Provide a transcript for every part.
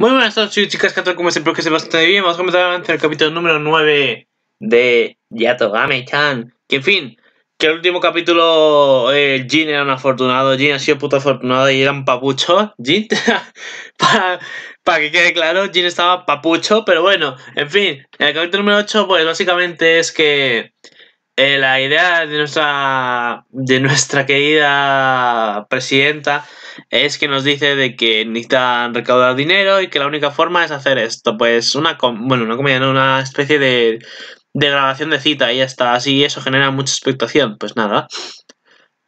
Muy buenas noches, chicas, ¿qué tal? Como siempre, que se bastante bien. Vamos a comenzar antes el capítulo número 9 de Yatogame-chan. Que en fin, que el último capítulo eh, Jin era un afortunado, Jin ha sido puto afortunado y eran papucho. Jin, para, para que quede claro, Jin estaba papucho, pero bueno, en fin, el capítulo número 8, pues básicamente es que eh, la idea de nuestra, de nuestra querida presidenta es que nos dice de que necesitan recaudar dinero y que la única forma es hacer esto. Pues una, bueno, una una especie de, de grabación de cita y ya está. Así eso genera mucha expectación. Pues nada.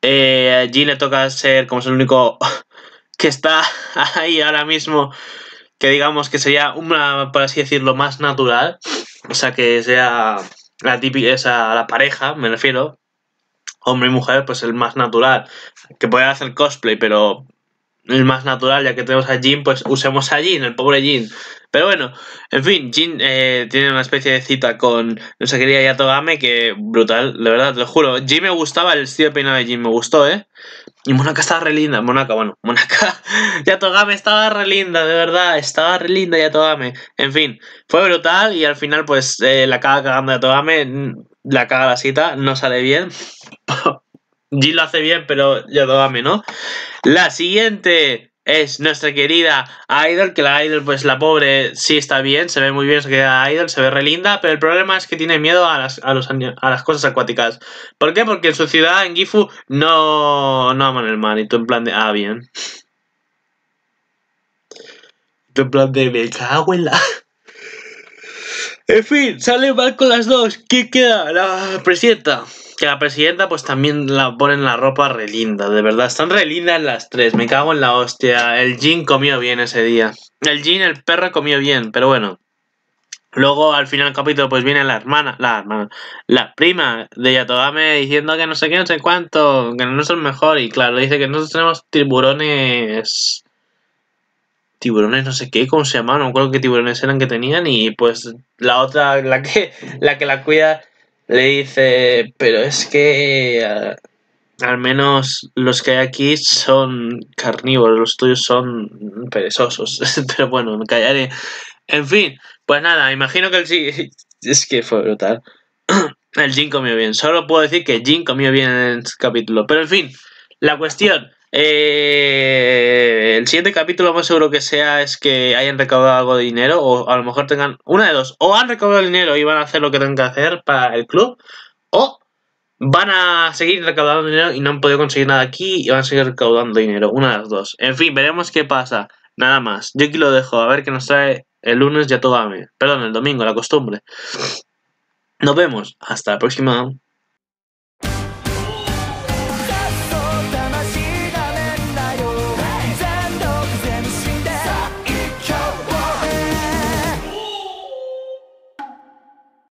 Eh, allí le toca ser como es el único que está ahí ahora mismo. Que digamos que sería una, por así decirlo, más natural. O sea, que sea la típica, a la pareja, me refiero, hombre y mujer, pues el más natural, que puede hacer cosplay, pero el más natural, ya que tenemos a Jin, pues usemos a Jin, el pobre Jin. Pero bueno, en fin, Jin eh, tiene una especie de cita con no sé quería Yatogame, que brutal, de verdad, te lo juro. Jin me gustaba, el estilo de peinado de Jin me gustó, ¿eh? Y Monaka estaba re linda, Monaca bueno, Monaka. Yatogame estaba re linda, de verdad, estaba re linda Yatogame. En fin, fue brutal y al final pues eh, la caga cagando Yatogame, mm, la caga la cita, no sale bien. Jill lo hace bien, pero Yodogami no. La siguiente es nuestra querida Idol, que la Idol, pues la pobre sí está bien, se ve muy bien, se queda Idol, se ve relinda, pero el problema es que tiene miedo a las, los, a las cosas acuáticas. ¿Por qué? Porque en su ciudad, en Gifu, no, no aman el mar, y tú en plan de, ah, bien. Tú en plan de, me cago en En fin, sale mal con las dos. ¿Qué queda? La presidenta que la presidenta pues también la ponen la ropa relinda, de verdad. Están relindas las tres, me cago en la hostia. El jean comió bien ese día. El jean el perro, comió bien, pero bueno. Luego al final del capítulo pues viene la hermana, la hermana, la prima de Yatogame diciendo que no sé qué, no sé cuánto, que no es el mejor y claro, dice que nosotros tenemos tiburones... Tiburones no sé qué, cómo se llamaban, no me acuerdo qué tiburones eran que tenían y pues la otra, la que la, que la cuida le dice, pero es que ah, al menos los que hay aquí son carnívoros, los tuyos son perezosos. pero bueno, me callaré. En fin, pues nada, imagino que el sí. Es que fue brutal. el Jin comió bien. Solo puedo decir que Jin comió bien en el capítulo. Pero en fin, la cuestión. Eh, siguiente capítulo más seguro que sea es que hayan recaudado algo de dinero o a lo mejor tengan una de dos. O han recaudado el dinero y van a hacer lo que tengan que hacer para el club o van a seguir recaudando dinero y no han podido conseguir nada aquí y van a seguir recaudando dinero. Una de las dos. En fin, veremos qué pasa. Nada más. Yo aquí lo dejo. A ver qué nos trae el lunes ya todo a Perdón, el domingo, la costumbre. Nos vemos. Hasta la próxima.